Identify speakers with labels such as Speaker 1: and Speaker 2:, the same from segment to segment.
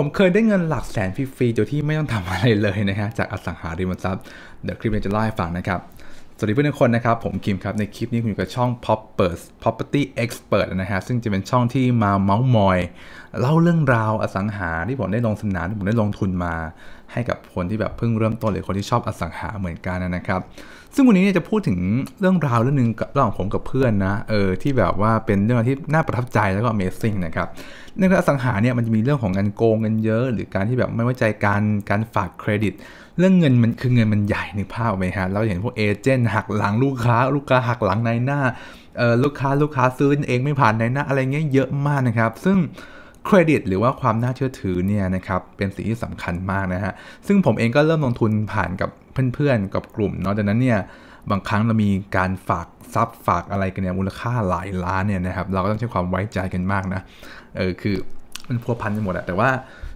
Speaker 1: ผมเคยได้เงินหลักแสนฟรีๆโดยที่ไม่ต้องทำอะไรเลยนะฮะจากอสังหาริมทรัพย์เดี๋ยวคลิปนี้จะเล่าให้ฟังนะครับ สวัสดีเพื่อนทุกคนนะครับ ผมคิมครับ ในคลิปนี้คุณอยู่กับช่อง Pop p e r s Property Expert นะฮะซึ่งจะเป็นช่องที่มาเมาส์มอย เล่าเรื่องราวอสังหาที่ผมได้ลงสนามที่ผมได้ลงทุนมาให้กับคนที่แบบเพิ่งเริ่มต้นหรือคนที่ชอบ อสังหาเหมือนกันนะครับ ซึ่งวันนี้เนี่ยจะพูดถึงเรื่องราวเรื่องหนึ่งเรื่องของผมกับเพื่อนนะเออที่แบบว่าเป็นเรื่องที่น่าประทับใจแล้วก็ Amazing นะครับนเรื่องอสังหาเนี่ยมันจะมีเรื่องของการโกงกันเยอะ หรือการที่แบบไม่ไว้ใจการการฝากเครดิต เรื่องเงินมันคือเงินมันใหญ่นึกภาพไหมฮะเราเห็นพวกเอเจนต์หักหลังลูกค้า ลูกค้าหักหลังในหน้าลูกค้าลูกค้าซื้อเองไม่ผ่านในหน้าอะไรเงี้ยเยอะมากนะครับ ซึ่งเครดิตหรือว่าความน่าเชื่อถือ เนี่ยนะ ครับ เป็นสิ่งที่สำคัญมากนะฮะซึ่งผมเองก็เริ่มลงทุนผ่านกับเพื่อน ๆ กับกลุ่มเนาะดังนั้นเนี่ยบางครั้งเรามีการฝากทรัพย์ฝากอะไรกันเนี่ยมูลค่าหลายล้านเนี่ยนะครับเราก็ต้องใช้ความไว้ใจกันมากนะเออคือมันพัวพันกันหมดอะแต่ว่า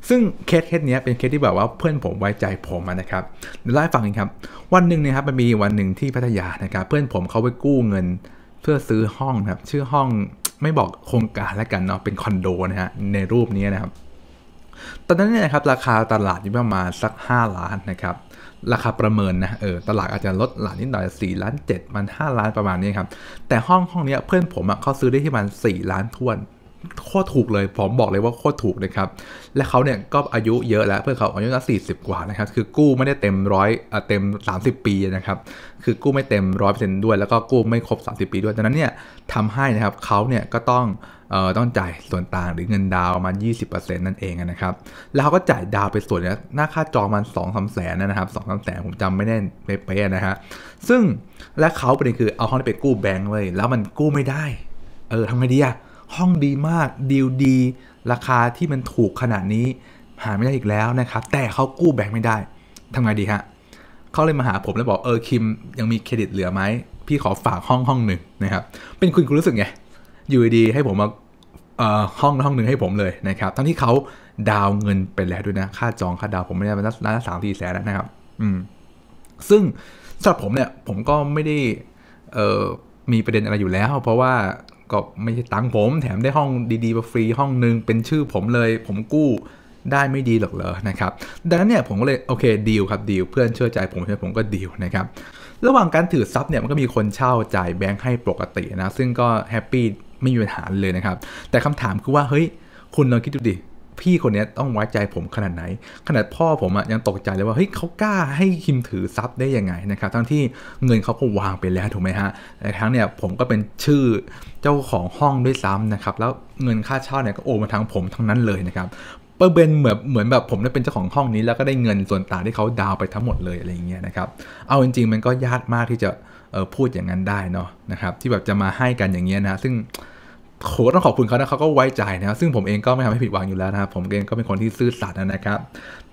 Speaker 1: ซึ่งเคสเคสนี้เป็นเคสที่แบบว่าเพื่อนผมไว้ใจผมนะครับเดี๋ยวไล่าให้ฟังกันครับวันหนึ่งนะครับมันมีวันหนึ่งที่พัทยานะครับ เพื่อนผมเขาไปกู้เงิน เพื่อซื้อห้องครับชื่อห้องไม่บอกโครงการแล้วกันเนาะเป็นคอนโดนะฮะในรูปนี้นะครับ ตอนนั้นเนี่ยนะครับราคาตลาดอยู่ประมาณสัก 5 ล้านนะครับ ราคาประเมินนะเออตลาดอาจจะลดหลานนิดหน่อย 4 ล้าน 7 มัน 5 ล้านประมาณนี้ครับ แต่ห้องห้องนี้เพื่อนผมเขาซื้อได้ที่มัน 4 ล้านทวนโคตรถูกเลยผมบอกเลยว่าโคตรถูกนะครับและเขาเนี่ยก็อายุเยอะแล้วเพื่อนเขาอายุน่าสี่สิบกว่านะครับคือกู้ไม่ได้เต็มร้อยเต็มสสามิบปีนะครับคือกู้ไม่เต็มร้อยเปอร์เซ็นต์ด้วยแล้วก็กู้ไม่ครบสสามิบปีด้วยดังนั้นเนี่ยทำให้นะครับเขาเนี่ยก็ต้องเอ่อต้องจ่ายส่วนต่างหรือเงินดาวปรมา 20%นั่นเองนะครับแล้วเขาก็จ่ายดาวไปส่วนนี้หน้าค่าจองมัน2องสามแสนนะครับสองสามแสนผมจำไม่แน่เป๊ะนะฮะซึ่งและเขาประเด็นคือเอาเขาไปกู้แบงก์เลย แล้วมันกู้ไม่ได้เออทำไงดีอะห้องดีมากดีลดี ราคาที่มันถูกขนาดนี้ หาไม่ได้อีกแล้วนะครับ แต่เขากู้แบงค์ไม่ได้ทำไงดีฮะเขาเลยมาหาผมแล้วบอกเออคิมยังมีเครดิตเหลือไหมพี่ขอฝากห้องห้องหนึ่งนะครับ เป็นคุณคุณรู้สึกไงอยู่ดี ให้ผมมาห้องห้องหนึ่งให้ผมเลยนะครับทั้งที่เขาดาวเงินไปแล้วด้วยนะค่าจองค่าดาวผมไม่ได้เป็นล้าสามสี่แสนนะครับอืมซึ่งสำหรับผมเนี่ยผมก็ไม่ได้อมีประเด็นอะไรอยู่แล้วเพราะว่าก็ไม่ใช่ตังผมแถมได้ห้องดีๆฟรีห้องนึง เป็นชื่อผมเลย ผมกู้ได้ไม่ดีหรอกเหรอนะครับ ดังนั้นเนี่ยผมก็เลยโอเคดีลครับดีลเพื่อนเชื่อใจผมใช่ผมก็ดีลนะครับ ระหว่างการถือทรัพย์เนี่ยมันก็มีคนเช่าจ่ายแบงค์ให้ปกตินะ ซึ่งก็แฮปปี้ไม่มีปัญหาเลยนะครับ แต่คำถามคือว่า เฮ้ย คุณลองคิดดูดิพี่ คนนี้ต้องไว้ใจผมขนาดไหน ขนาดพ่อผมอะยังตกใจเลยว่าเฮ้ยเขากล้าให้คิมถือทรัพย์ได้ยังไงนะครับ ทั้งที่เงินเขาก็ วาง ไปแล้วถูกไหมฮะในครั้งเนี่ย ผมก็เป็นชื่อเจ้าของห้องด้วยซ้ำนะครับ แล้วเงินค่าเช่าเนี่ย ก็โอนมา ทาง ผม ทั้งนั้นเลยนะครับ เปอร์เบนเหมือนเหมือนแบบผมได้เป็นเจ้าของห้องนี้ แล้วก็ได้เงินส่วนต่างที่เขาดาวไปทั้งหมดเลยอะไรอย่างเงี้ยนะครับ เอาจริง ๆ มันก็ยากมากที่จะพูดอย่างนั้นได้เนาะนะครับ ที่แบบจะมาให้กันอย่างเงี้ยนะซึ่งโหต้องขอบคุณเขานะเขาก็ไว้ใจนะ ซึ่งผมเองก็ไม่ทำให้ผิดหวังอยู่แล้วนะครับผมเองก็เป็นคนที่ซื่อสัตย์นะครับ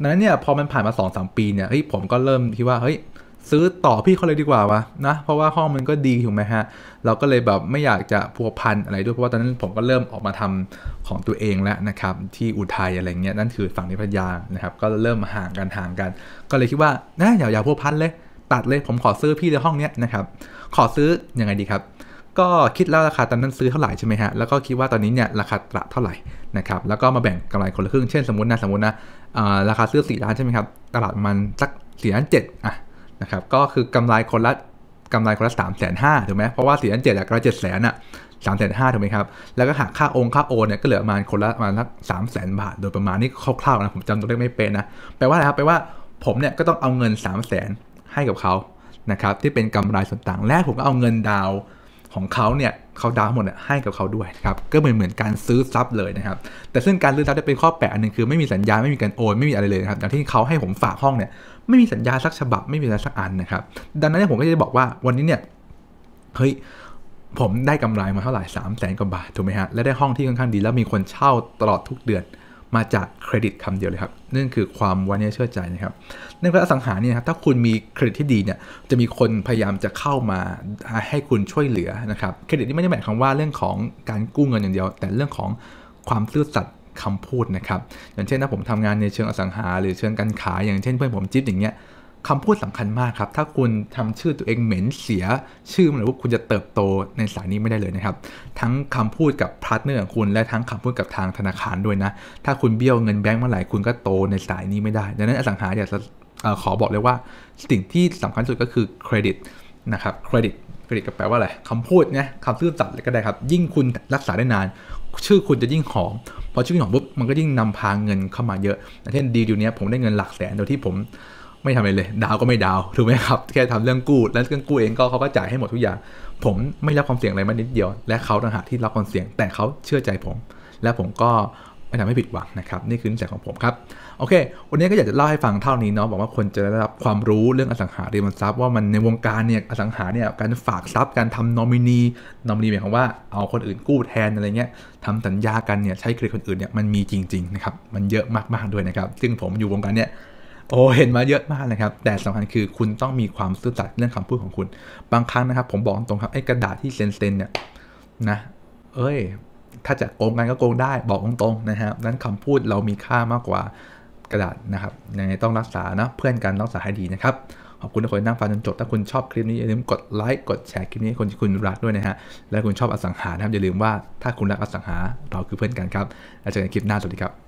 Speaker 1: ดังนั้นเนี่ยพอมันผ่านมา2อสปีเนี่ยเฮ้ยผมก็เริ่มคิดว่าเฮ้ยซื้อต่อพี่เขาเลยดีกว่าวะนะเพราะว่าห้องมันก็ดีถูกไหมฮะ เราก็เลยแบบไม่อยากจะพัวพันอะไรด้วยเพราะว่าตอนนั้นผมก็เริ่มออกมาทำของตัวเองแล้วนะครับ ที่อุทัยอะไรเงี้ยนั่นคือฝั่งนิพยานะครับก็เริ่มห่างกันห่างกัน ก็เลยคิดว่านะอย่าอย่าพัวพันเลย ตัดเลยผมขอซื้อพี่ในห้องเนี้ยนะครับขอซื้ออยังไงดีครับก็คิดแล้วราคาตอนนั้นซื้อเท่าไหร่ใช่ไหมฮะ แล้วก็คิดว่าตอนนี้เนี่ยราคาตระเท่าไหร่นะครับ แล้วก็มาแบ่งกำไรคนละครึ่ง เช่นสมมตินะสมมตินะราคาซื้อส่ล้านใช่ไหมครับ ตลาดมันสักสี่ล้านเจ็ดอ่ะนะครับ ก็คือกำไรคนละกำไรคนละสามแสนห้าถูกไหมเพราะว่าสี่ล้านเจ็ดกำไรเจ็ดแสนอ่ะสามแสนห้าถูกไหมครับ แล้วก็หักค่าองค่าโอนเนี่ยก็เหลือประมาณคนละประมาณสักสามแสนบาทโดยประมาณนี้คร่าวๆนะผมจำตัวเลขไม่เป็นนะ แปลว่าอะไรครับ แปลว่าผมเนี่ยก็ต้องเอาเงินสามแสนให้กับเขานะครับ ที่เป็นกำไรส่วนต่าง แลกผมก็เอาเงินดาวของเขาเนี่ยเขาดาวหมดให้กับเขาด้วยนะครับก็เหมือนเหมือนการซื้อทรัพย์เลยนะครับแต่ซึ่งการซื้อทรัพย์จะเป็นข้อแปะอันนึงคือไม่มีสัญญาไม่มีการโอนไม่มีอะไรเลยนะครับอย่างที่เขาให้ผมฝากห้องเนี่ยไม่มีสัญญาสักฉบับไม่มีอะไรสักอันนะครับดังนั้นผมก็จะบอกว่าวันนี้เนี่ยเฮ้ยผมได้กำไรมาเท่าไหร่สามแสนกว่าบาทถูกไหมฮะและได้ห้องที่ค่อนข้างดีแล้วมีคนเช่าตลอดทุกเดือนมาจากเครดิตคำเดียวเลยครับนั่นคือความไว้เนื้อเชื่อใจนะครับในกระสังหาเนี่ยครับถ้าคุณมีเครดิตที่ดีเนี่ยจะมีคนพยายามจะเข้ามาให้คุณช่วยเหลือนะครับเครดิตนี่ไม่ได้หมายความว่าเรื่องของการกู้เงินอย่างเดียว แต่เรื่องของความซื่อสัตย์คำพูดนะครับอย่างเช่นถ้าผมทำงานในเชิงอสังหา หรือเชิงการขายอย่างเช่นเพื่อนผมจิ๊บอย่างเงี้ยคำพูดสำคัญมากครับ ถ้าคุณทำชื่อตัวเองเหม็นเสีย ชื่อมันหรือว่าคุณจะเติบโตในสายนี้ไม่ได้เลยนะครับ ทั้งคำพูดกับพาร์ทเนอร์ของคุณ และทั้งคำพูดกับทางธนาคารด้วยนะ ถ้าคุณเบี้ยวเงินแบงก์เมื่อไหร่คุณก็โตในสายนี้ไม่ได้ ดังนั้นอสังหาอยากจะขอบอกเลยว่าสิ่งที่สำคัญสุดก็คือเครดิตนะครับเครดิตเครดิตก็แปลว่าอะไร คำพูดเนี่ยคำซื่อสัตย์ก็ได้ครับ ยิ่งคุณรักษาได้นาน ชื่อคุณจะยิ่งหอม พอชื่อหอมปุ๊บมันก็ยิ่งนาพาเงินเข้ามาเยอะเช่นดีลเนี้ยผมได้เงินหลักแสนโดยที่ผมไม่ทำอะไรเลยดาวก็ไม่ดาวถูกไหมครับแค่ทำเรื่องกู้แล้วเรื่องกู้เองก็เขาก็จ่ายให้หมดทุกอย่าง ผมไม่รับความเสี่ยงอะไรมานิดเดียวและเขาต่างหากที่รับความเสี่ยงแต่เขาเชื่อใจผม และผมก็ไม่ทำให้ผิดหวังนะครับนี่คือนิสัยของผมครับโอเควันนี้ก็อยากจะเล่าให้ฟังเท่านี้เนาะบอกว่าคนจะได้รับความรู้เรื่องอสังหาริมทรัพย์ว่ามันในวงการเนี่ยอสังหาเนี่ยการฝากทรัพย์การทำนอมินีนอมินีหมายความว่าเอาคนอื่นกู้แทนอะไรเงี้ยทำสัญญากันเนี่ยใช้เครดิตคนอื่นเนี่ยมันมีจริงๆนะครับมันเยอะมากๆด้วยนะครับซึ่งผมอยู่วงการเนี่ยโอ้เห็นมาเยอะมากนะครับแต่สำคัญคือคุณต้องมีความซื่อสัตย์เรื่องคำพูดของคุณบางครั้งนะครับผมบอกตรงครับไอ้กระดาษที่เซ็นเซ็นเนี่ยนะเอ้ยถ้าจะโกงกันก็โกงได้บอกตรงๆนะครับนั้นคำพูดเรามีค่ามากกว่ากระดาษนะครับยังไงต้องรักษานะเพื่อนกันรักษาให้ดีนะครับขอบคุณทุกคนนั่งฟังจนจบถ้าคุณชอบคลิปนี้อย่าลืมกดไลค์กดแชร์คลิปนี้คนที่คุณรักด้วยนะฮะและคุณชอบอสังหาครับอย่าลืมว่าถ้าคุณรักอสังหาเราคือเพื่อนกันครับแล้วเจอกันคลิปหน้าสวัสดีครับ